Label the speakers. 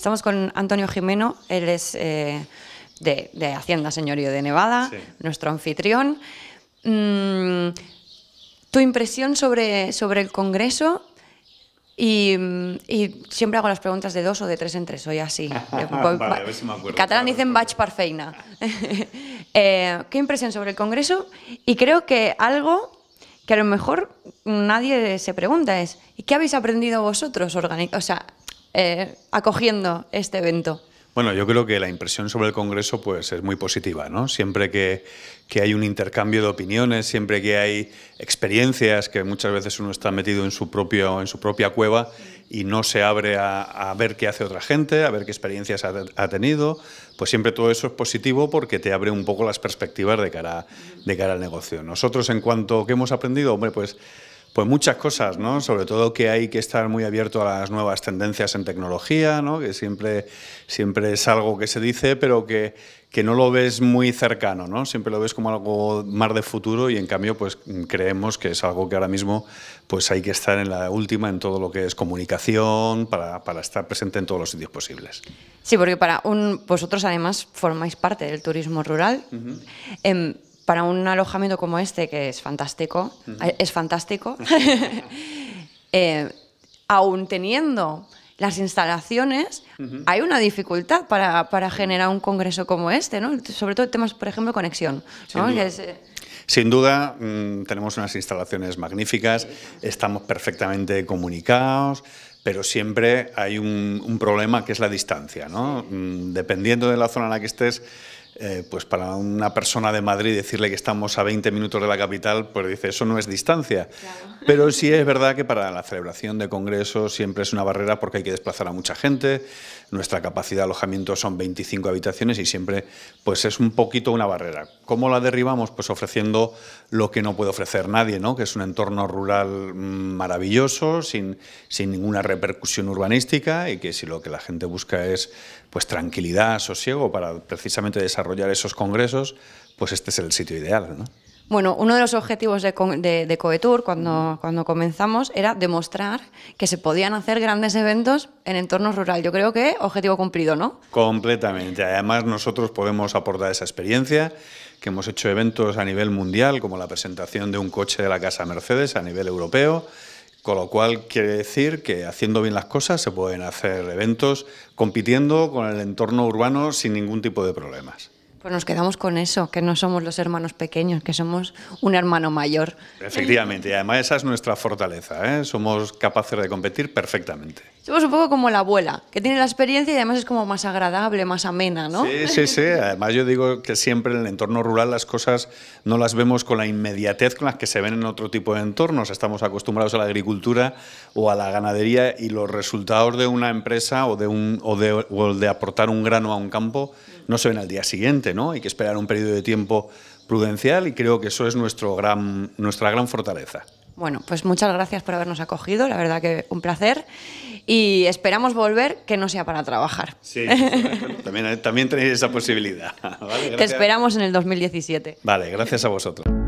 Speaker 1: Estamos con Antonio Jimeno, él es eh, de, de, Hacienda Señorío de Nevada, nuestro anfitrión. Mm, tu impresión sobre, sobre el Congreso y, siempre hago las preguntas de dos o de tres en tres, soy así. Catalán dicen batch parfeina. Eh, ¿Qué impresión sobre el Congreso? Y creo que algo que a lo mejor nadie se pregunta es, ¿y qué habéis aprendido vosotros? O eh, acogiendo este evento?
Speaker 2: Bueno, yo creo que la impresión sobre el Congreso pues, es muy positiva. ¿no? Siempre que, hay un intercambio de opiniones, siempre que hay experiencias, que muchas veces uno está metido en su, propio, en su propia cueva y no se abre a, ver qué hace otra gente, a ver qué experiencias ha, tenido, pues siempre todo eso es positivo porque te abre un poco las perspectivas de cara, de cara al negocio. Nosotros, en cuanto que hemos aprendido, hombre, pues pues muchas cosas, ¿no? Sobre todo que hay que estar muy abierto a las nuevas tendencias en tecnología, ¿no? Que siempre, siempre es algo que se dice, pero que, que no lo ves muy cercano, ¿no? Siempre lo ves como algo más de futuro y en cambio pues creemos que es algo que ahora mismo pues hay que estar en la última en todo lo que es comunicación para, estar presente en todos los sitios posibles.
Speaker 1: Sí, porque para un vosotros además formáis parte del turismo rural para un alojamiento como este, que es fantástico, eh, es fantástico, eh, aún teniendo las instalaciones, hay una dificultad para, para, generar un congreso como este, ¿no? Sobre todo temas, por ejemplo, conexión.
Speaker 2: Sin duda, eh, mm, tenemos unas instalaciones magníficas, estamos perfectamente comunicados, pero siempre hay un, un problema que es la distancia, ¿no? Mm, dependiendo de la zona en la que estés, eh, pues para una persona de Madrid decirle que estamos a 20 minutos de la capital, pues dice, eso no es distancia. Pero sí es verdad que para la celebración de congresos siempre es una barrera porque hay que desplazar a mucha gente, nuestra capacidad de alojamiento son 25 habitaciones y siempre pues es un poquito una barrera. ¿Cómo la derribamos? Pues ofreciendo lo que no puede ofrecer nadie, ¿no? que es un entorno rural maravilloso, sin, ninguna repercusión urbanística y que si lo que la gente busca es pues, tranquilidad, sosiego para precisamente desarrollar esos congresos, pues este es el sitio ideal.
Speaker 1: Bueno, uno de los objetivos de, de, Coetur cuando, cuando comenzamos era demostrar que se podían hacer grandes eventos en entornos rural. Yo creo que objetivo cumplido, ¿no?
Speaker 2: Completamente. Además, nosotros podemos aportar esa experiencia que hemos hecho eventos a nivel mundial, como la presentación de un coche de la casa Mercedes a nivel europeo, con lo cual quiere decir que haciendo bien las cosas se pueden hacer eventos compitiendo con el entorno urbano sin ningún tipo de problemas.
Speaker 1: Pues nos quedamos con eso, que no somos los hermanos pequeños, que somos un hermano mayor.
Speaker 2: Efectivamente, y además esa es nuestra fortaleza, ¿eh? somos capaces de competir perfectamente.
Speaker 1: Somos un poco como la abuela, que tiene la experiencia y además es como más agradable, más amena, ¿no? Sí, sí,
Speaker 2: sí. Además yo digo que siempre en el entorno rural las cosas no las vemos con la inmediatez con las que se ven en otro tipo de entornos. Estamos acostumbrados a la agricultura o a la ganadería y los resultados de una empresa o de, un, o de aportar un grano a un campo no se ven al día siguiente ¿no? Hay que esperar un periodo de tiempo prudencial y creo que eso es nuestro gran, nuestra gran fortaleza.
Speaker 1: Bueno, pues muchas gracias por habernos acogido, la verdad que un placer y esperamos volver que no sea para trabajar. Sí,
Speaker 2: también, también tenéis esa posibilidad. que esperamos
Speaker 1: en el 2017.
Speaker 2: Vale, gracias a vosotros.